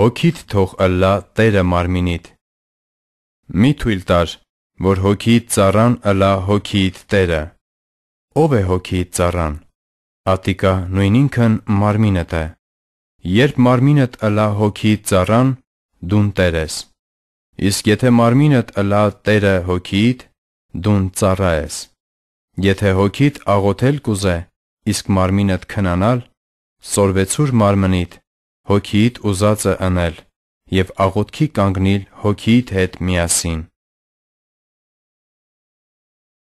Հոգիդ թող Ալլա Տերը մարմինիդ։ Մի թույլ տար, որ հոգիդ ծառան Ալլա հոգիդ Տերը։ Ով է հոգիդ ծառան։ Ատիկա նույն ինքն մարմինդ է։ Երբ մարմինդ Ալլա հոգիդ ծառան, դուն Տեր ես։ Իսկ եթե մարմինդ Ալլա Տերը հոգիդ, դուն ծառա ես։ Եթե հոգիդ աղոթել կուզե, իսկ մարմինդ քնանալ, սորվեցուր մարմնիդ հոգիդ ուզածը ընել և աղոթքի կանգնիլ հոգիդ հետ միասին։